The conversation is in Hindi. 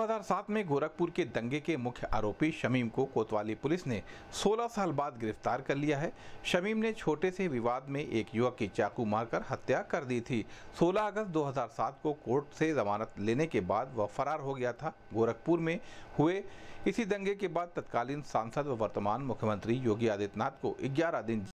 2007 में गोरखपुर के दंगे के मुख्य आरोपी शमीम को कोतवाली पुलिस ने 16 साल बाद गिरफ्तार कर लिया है शमीम ने छोटे से विवाद में एक युवक की चाकू मारकर हत्या कर दी थी 16 अगस्त 2007 को कोर्ट से जमानत लेने के बाद वह फरार हो गया था गोरखपुर में हुए इसी दंगे के बाद तत्कालीन सांसद व वर्तमान मुख्यमंत्री योगी आदित्यनाथ को ग्यारह दिन